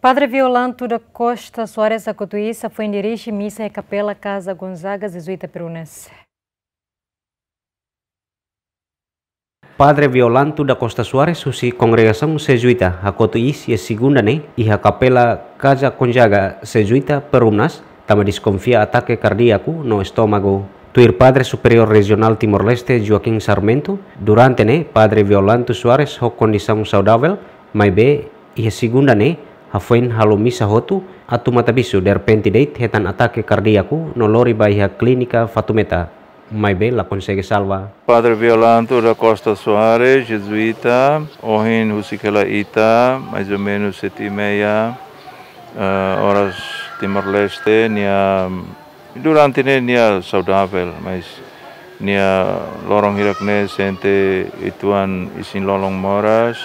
Padre Violanto da Costa Soares Acotuíça foi dirigir missa em Capela Casa Gonzaga, Jesuíta Perunense. Padre Violanto da Costa Soares, susi congregação jesuíta Acotuíça a é segunda né, e a Capela Casa Gonzaga, Jesuíta Perunas, também desconfia ataque cardíaco no estômago. Tuir Padre Superior Regional Timor-Leste Joaquim Sarmento, durante né, Padre Violanto Soares, com condição saudável, mas bem, e a é segunda né, hafain halumi sahotu atu bisu der pentidate hetan atake kardiaku nolori baiha klinika fatumeta mai be la consegue salva Padre Violante da Costa Soares Jesuita ohin husikela ita mais ou menos sete e meia uh, horas Timor Leste nia durante ne nia saudável mas nia lorong hirakne sente ituan isin lolong moras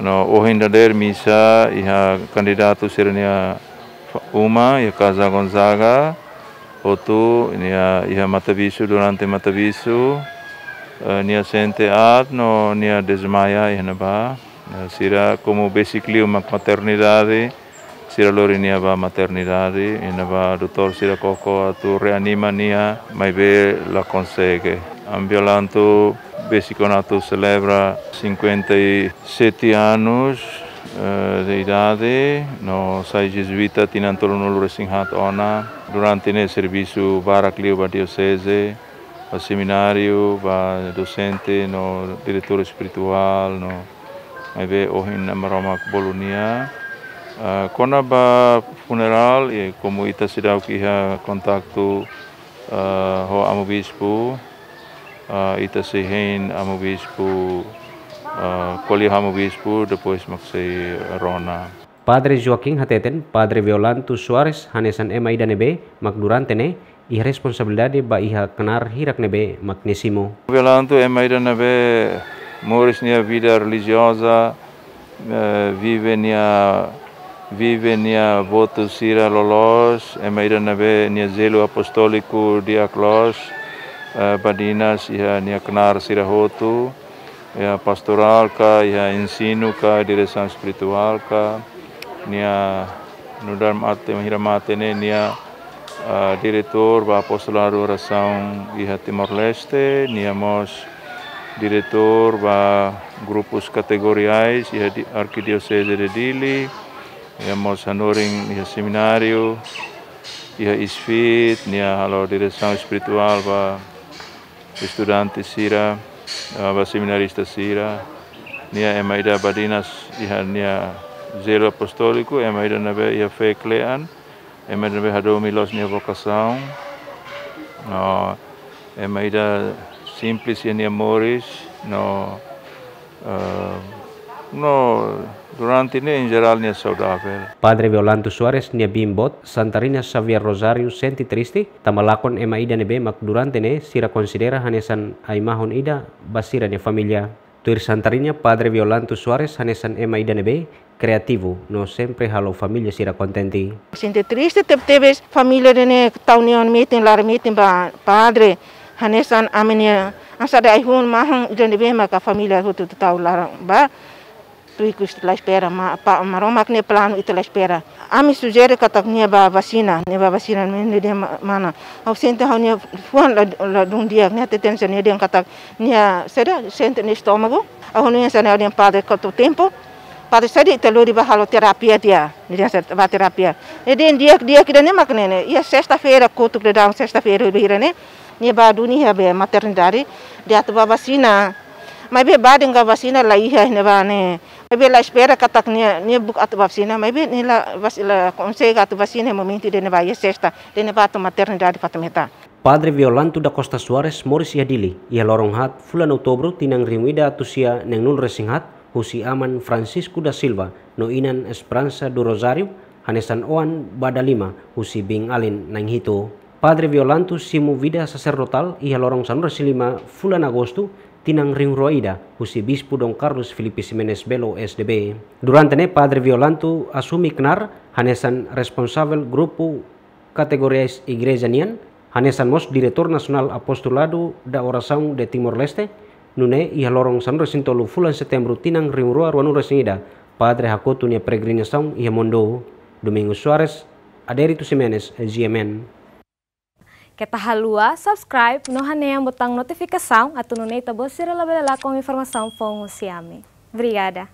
no ohinda der misa iha kandidatu sirnia uma iha Casa Gonzaga otu nia iha bisu durante mata bisu eh, nia sente ad no nia desmaya iha naba sira como basically uma maternidade sira lori nia ba maternidade iha ba doutor sira koko tu reanima nia mai be la consegue ambialanto O Bessiconato celebra 57 anos uh, de idade. Nós, a jesuíta, tinantolo no Luresinhat Ona, durante o serviço para a Clio Diocese, o seminário, o docente, no diretor espiritual, no Ebe Ohin Amaromak Bolonia. Uh, eh, Kona ba funeral, e eh, como ita que kiha kontaktu uh, o amo bispo, uh, ah, itasihin amo bispo, uh, ah, colhi amo bispo, depois maksi rona. Padre Joaquín Hateten, Padre Violanto Suarez, Hanesan Ema Idanebe, ne, y responsabilidad ba iha kenar hirak nebe magnesimo. Violanto Ema Idanebe, Moris nia vida religiosa, uh, vive nia vive nia voto sira lolos, Ema Idanebe nia zelo apostólico diaklos, Eh, Badinas, siha nia kenar sirahotu ya pastoral ka ya insinu ka direksan spiritual ka nia nudam ate mahira mate ne nia uh, eh, diretor ba apostolaru rasaun iha Timor Leste nia mos direktur ba kategori ais iha ya, di arkidiosese de Dili nia ya, mos hanoring iha ya, seminario iha isfit nia halo direksan spiritual ba estudantes sira, ba eh, seminarista sira, nia emaida badinas iha nia zelo apostoliku emaida nabe ia fe emaida e ema nabe hado milos nia vocação, no, emaida ida simples e nia moris, no, uh, no, Durante ne in Saudara. ne saudável. Padre Violante Suarez ne bimbot, Santarina Xavier Rosario senti tristi, tamalakon ema ida ne bemak durante ne sira considera hanesan aimahon ida basira ne familia. Tuir Santarina Padre Violante Suarez hanesan ema ida ne be, kreativo, no sempre halo familia sira contenti. Senti triste te tebes familia ne taunion meeting lar meeting ba padre hanesan amenia asada ihun mahang ida ne be maka familia hutu tau larang ba tuiku la espera, ma pa ma romak ne plan ita la espera. Ami sugere katak nia ba vacina, ne ba vacina ne de mana. Au sente hau ne fuan la la dun dia ne te tension ne dia katak nia sera sente ne stomago. Au ne sana pa de kato tempo. pa de sada ita lori ba halo terapia dia, ne dia sera ba terapia. Ne dia dia dia kida ne mak ne ne. Ia sesta feira kutuk de daun sesta feira bira ne. Nia ba dunia be maternidade dia tu ba vacina. Mas be baden ga vasina la iha ne ba ne ebe la espera tak nia nia buk atu vacina ma ebe ni la vas la consegue atu vacina momento de neva sexta de neva atu maternidade patameta Padre Violanto da Costa Suarez Morris Yadili ia lorong hat fulan Outubro tinang ringuida atusia neng nul hat husi aman Francisco da Silva no inan Esperanza do Rosario hanesan oan badalima husi bing alin nang hito Padre Violanto simu vida sacerdotal ia lorong sanur silima fulan Agosto tinang roida husi bispo don Carlos Felipe Simenes Belo SDB. Durante ne padre Violanto asumi knar hanesan responsabel grupo kategorias igreja nian hanesan mos diretor nasional apostolado da orasaung de Timor Leste nune ia lorong sanro sintolu fulan tinang roa ruanu resnida padre Hakotunia peregrinasaung ia mondo Domingo Suarez Aderito Simenes GMN. Kita halua, subscribe, no haneam botão notificação, atununei tabo sirela belela com informação fong siame. Obrigada.